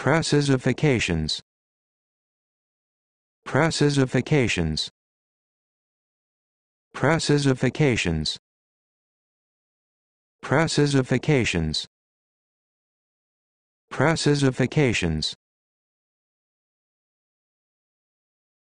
Precisifications. Precisifications. Precisifications. Precisifications. Precisifications.